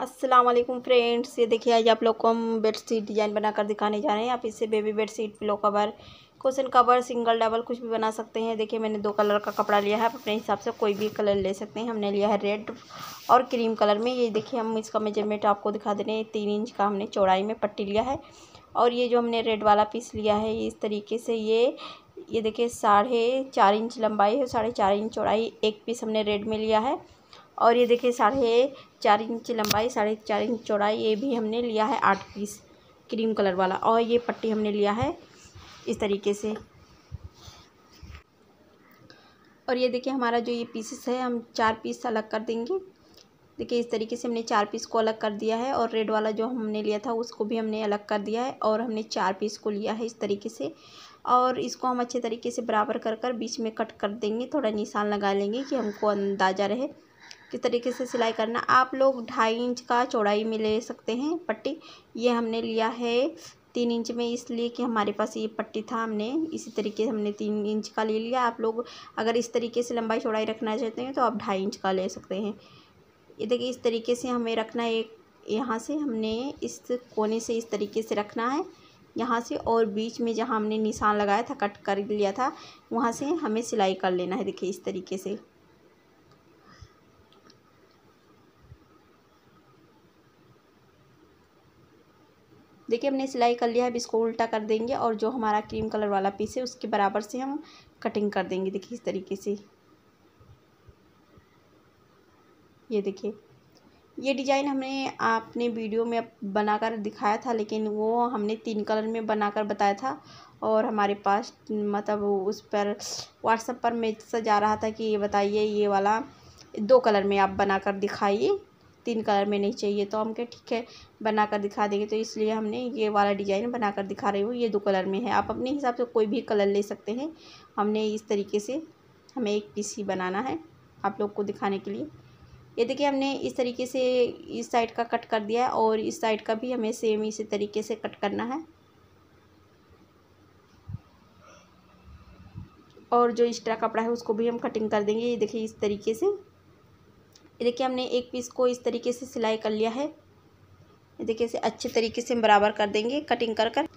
अस्सलाम वालेकुम फ्रेंड्स ये देखिए आज आप लोग को हम बेड शीट डिज़ाइन बनाकर दिखाने जा रहे हैं आप इससे baby bed sheet pillow cover cushion cover single double कुछ भी बना सकते हैं देखिए मैंने दो कलर का कपड़ा लिया है आप अपने हिसाब से कोई भी कलर ले सकते हैं हमने लिया है रेड और क्रीम कलर में ये देखिए हम इसका मेजरमेंट आपको दिखा दे रहे हैं तीन इंच का हमने चौड़ाई में पट्टी लिया है और ये जो हमने रेड वाला पीस लिया है इस तरीके से ये ये देखिए साढ़े चार इंच लंबाई है साढ़े चार इंच चौड़ाई एक पीस हमने रेड में लिया है और ये देखिए साढ़े चार इंच लंबाई साढ़े चार इंच चौड़ाई ये भी हमने लिया है आठ पीस क्रीम कलर वाला और ये पट्टी हमने लिया है इस तरीके से और ये देखिए हमारा जो ये पीसेस है हम चार पीस अलग कर देंगे देखिए इस तरीके से हमने चार पीस को अलग कर दिया है और रेड वाला जो हमने लिया था उसको भी हमने अलग कर दिया है और हमने चार पीस को लिया है इस तरीके से और इसको हम अच्छे तरीके से बराबर कर कर बीच में कट कर देंगे थोड़ा निशान लगा लेंगे कि हमको अंदाज़ा रहे किस तरीके से सिलाई करना आप लोग ढाई इंच का चौड़ाई में ले सकते हैं पट्टी ये हमने लिया है तीन इंच में इसलिए कि हमारे पास ये पट्टी था हमने इसी तरीके से हमने तीन इंच का ले लिया आप लोग अगर इस तरीके से लंबाई चौड़ाई रखना चाहते हैं तो आप ढाई इंच का ले सकते हैं ये देखिए इस तरीके से हमें रखना है एक यहाँ से हमने इस कोने से इस तरीके से रखना है यहाँ से और बीच में जहाँ हमने निशान लगाया था कट कर लिया था वहाँ से हमें सिलाई कर लेना है देखिए इस तरीके से देखिए हमने सिलाई कर लिया है अब इसको उल्टा कर देंगे और जो हमारा क्रीम कलर वाला पीस है उसके बराबर से हम कटिंग कर देंगे देखिए इस तरीके से ये देखिए ये डिज़ाइन हमने आपने वीडियो में बनाकर दिखाया था लेकिन वो हमने तीन कलर में बनाकर बताया था और हमारे पास मतलब उस पर व्हाट्सअप पर मैसेज आ रहा था कि ये बताइए ये वाला दो कलर में आप बनाकर दिखाइए तीन कलर में नहीं चाहिए तो हम क्या ठीक है बना कर दिखा देंगे तो इसलिए हमने ये वाला डिज़ाइन बना कर दिखा रही हूँ ये दो कलर में है आप अपने हिसाब से कोई भी कलर ले सकते हैं हमने इस तरीके से हमें एक पीस ही बनाना है आप लोग को दिखाने के लिए ये देखिए हमने इस तरीके से इस साइड का कट कर दिया है और इस साइड का भी हमें सेम इसी तरीके से कट करना है और जो एक्स्ट्रा कपड़ा है उसको भी हम कटिंग कर देंगे ये देखिए इस तरीके से ये देखिए हमने एक पीस को इस तरीके से सिलाई कर लिया है ये देखिए इसे अच्छे तरीके से बराबर कर देंगे कटिंग कर कर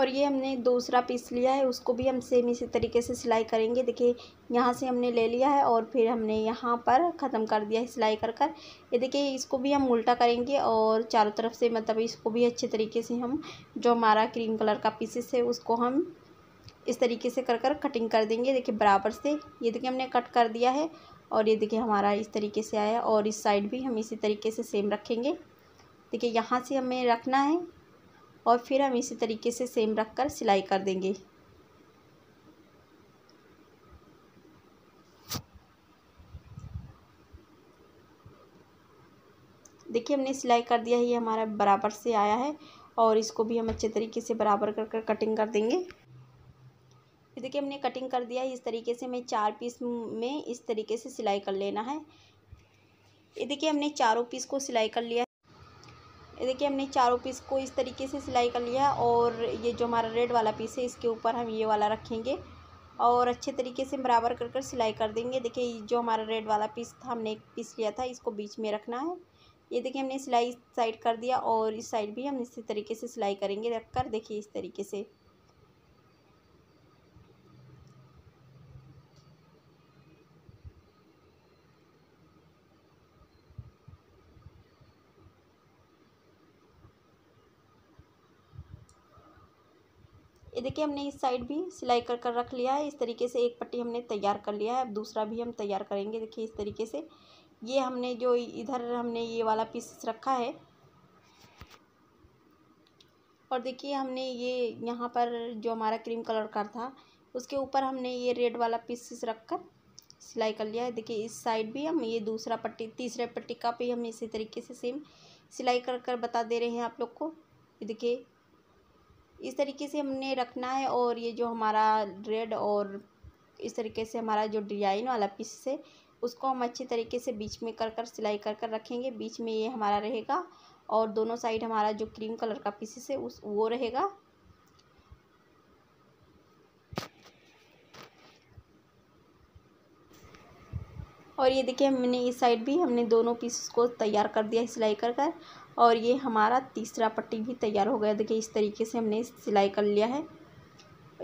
और ये हमने दूसरा पीस लिया है उसको भी हम सेम इसी तरीके से सिलाई करेंगे देखिए यहाँ से हमने ले लिया है और फिर हमने यहाँ पर ख़त्म कर दिया है सिलाई कर कर ये देखिए इसको भी हम उल्टा करेंगे और चारों तरफ से मतलब इसको भी अच्छे तरीके से हम जो हमारा क्रीम कलर का पीसेस है उसको हम इस तरीके से कर कर कटिंग कर देंगे देखिए बराबर से ये देखिए हमने कट कर दिया है और ये देखिए हमारा इस तरीके से आया और इस साइड भी हम इसी तरीके से सेम रखेंगे देखिए यहाँ से हमें रखना है और फिर हम इसी तरीके से सेम रख कर सिलाई कर देंगे देखिए हमने सिलाई कर दिया है ये हमारा बराबर से आया है और इसको भी हम अच्छे तरीके से बराबर कर कर कटिंग कर देंगे देखिए हमने कटिंग कर दिया इस तरीके से हमें चार पीस में इस तरीके से सिलाई कर लेना है ये देखिए हमने चारों पीस को सिलाई कर लिया ये देखिए हमने चारों पीस को इस तरीके से सिलाई कर लिया और ये जो हमारा रेड वाला पीस है इसके ऊपर हम ये वाला रखेंगे और अच्छे तरीके से बराबर कर कर सिलाई कर देंगे देखिए जो हमारा रेड वाला पीस था हमने एक पीस लिया था इसको बीच में रखना है ये देखिए हमने सिलाई साइड कर दिया और इस साइड भी हम इसी तरीके से सिलाई करेंगे रख कर देखिए इस तरीके से ये देखिए हमने इस साइड भी सिलाई कर कर रख लिया है इस तरीके से एक पट्टी हमने तैयार कर लिया है अब दूसरा भी हम तैयार करेंगे देखिए इस तरीके से ये हमने जो इधर हमने ये वाला पीस रखा है और देखिए हमने ये यहाँ पर जो हमारा क्रीम कलर का था उसके ऊपर हमने ये रेड वाला पीसेस रख कर सिलाई कर लिया है देखिए इस साइड भी हम ये दूसरा पट्टी तीसरे पट्टी का भी हम इसी तरीके से सेम सिलाई कर कर बता दे रहे हैं आप लोग को देखिए इस तरीके से हमने रखना है और ये जो हमारा रेड और इस तरीके से हमारा जो डिजाइन वाला पीस है उसको हम अच्छे तरीके से बीच में कर कर सिलाई कर कर रखेंगे बीच में ये हमारा रहेगा और दोनों साइड हमारा जो क्रीम कलर का पीसेस है उस वो रहेगा और ये देखिए हमने इस साइड भी हमने दोनों पीस को तैयार कर दिया सिलाई कर कर और ये हमारा तीसरा पट्टी भी तैयार हो गया देखिए इस तरीके से हमने सिलाई कर लिया है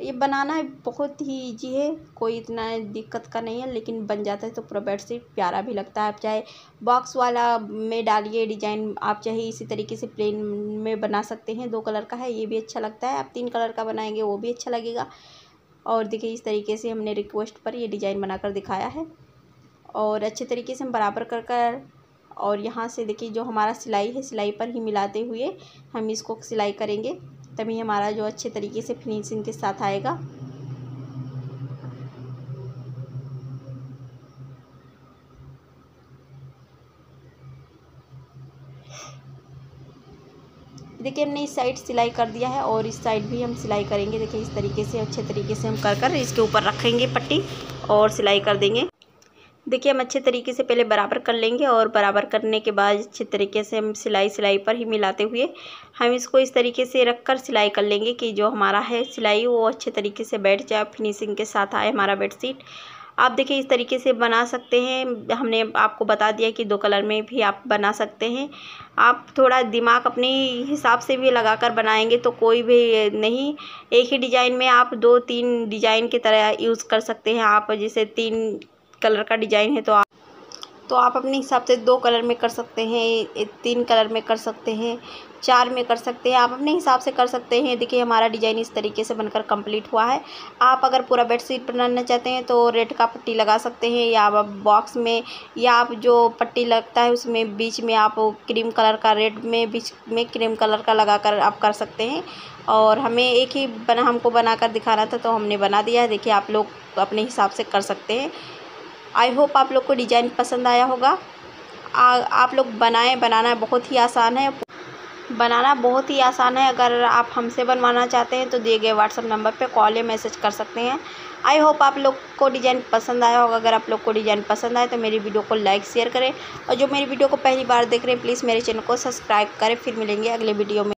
ये बनाना बहुत ही इजी है कोई इतना दिक्कत का नहीं है लेकिन बन जाता है तो पूरा से प्यारा भी लगता है आप चाहे बॉक्स वाला में डालिए डिजाइन आप चाहे इसी तरीके से प्लेन में बना सकते हैं दो कलर का है ये भी अच्छा लगता है आप तीन कलर का बनाएंगे वो भी अच्छा लगेगा और देखिए इस तरीके से हमने रिक्वेस्ट पर ये डिज़ाइन बनाकर दिखाया है और अच्छे तरीके से हम बराबर कर कर और यहाँ से देखिए जो हमारा सिलाई है सिलाई पर ही मिलाते हुए हम इसको सिलाई करेंगे तभी हमारा जो अच्छे तरीके से फिनिशिंग के साथ आएगा देखिए हमने इस साइड सिलाई कर दिया है और इस साइड भी हम सिलाई करेंगे देखिए इस तरीके से अच्छे तरीके से हम कर कर इसके ऊपर रखेंगे पट्टी और सिलाई कर देंगे देखिए हम अच्छे तरीके से पहले बराबर कर लेंगे और बराबर करने के बाद अच्छे तरीके से हम सिलाई सिलाई पर ही मिलाते हुए हम इसको इस तरीके से रख कर सिलाई कर लेंगे कि जो हमारा है सिलाई वो अच्छे तरीके से बैठ जाए फिनिशिंग के साथ आए हमारा बेड शीट आप देखिए इस तरीके से बना सकते हैं हमने आपको बता दिया कि दो कलर में भी आप बना सकते हैं आप थोड़ा दिमाग अपने हिसाब से भी लगाकर बनाएंगे तो कोई भी नहीं एक ही डिज़ाइन में आप दो तीन डिज़ाइन की तरह यूज़ कर सकते हैं आप जैसे तीन कलर का डिजाइन है तो आप तो आप अपने हिसाब से दो कलर में कर सकते हैं तीन कलर में कर सकते हैं चार में कर सकते हैं आप अपने हिसाब से कर सकते हैं देखिए हमारा डिज़ाइन इस तरीके से बनकर कंप्लीट हुआ है आप अगर पूरा बेडशीट बनाना चाहते हैं तो रेड का पट्टी लगा सकते हैं या आप बॉक्स में या आप जो पट्टी लगता है उसमें बीच में आप क्रीम कलर का रेड में बीच में क्रीम कलर का लगा कर आप कर सकते हैं और हमें एक ही बना हमको कर दिखाना था तो हमने बना दिया है देखिए आप लोग अपने हिसाब से कर सकते हैं आई होप आप लोग को डिज़ाइन पसंद आया होगा आ, आप लोग बनाएं बनाना बहुत ही आसान है बनाना बहुत ही आसान है अगर आप हमसे बनवाना चाहते हैं तो दिए गए व्हाट्सअप नंबर पे कॉल या मैसेज कर सकते हैं आई होप आप लोग को डिज़ाइन पसंद आया होगा अगर आप लोग को डिज़ाइन पसंद आए तो मेरी वीडियो को लाइक शेयर करें और जो मेरी वीडियो को पहली बार देख रहे हैं प्लीज़ मेरे चैनल को सब्सक्राइब करें फिर मिलेंगे अगले वीडियो में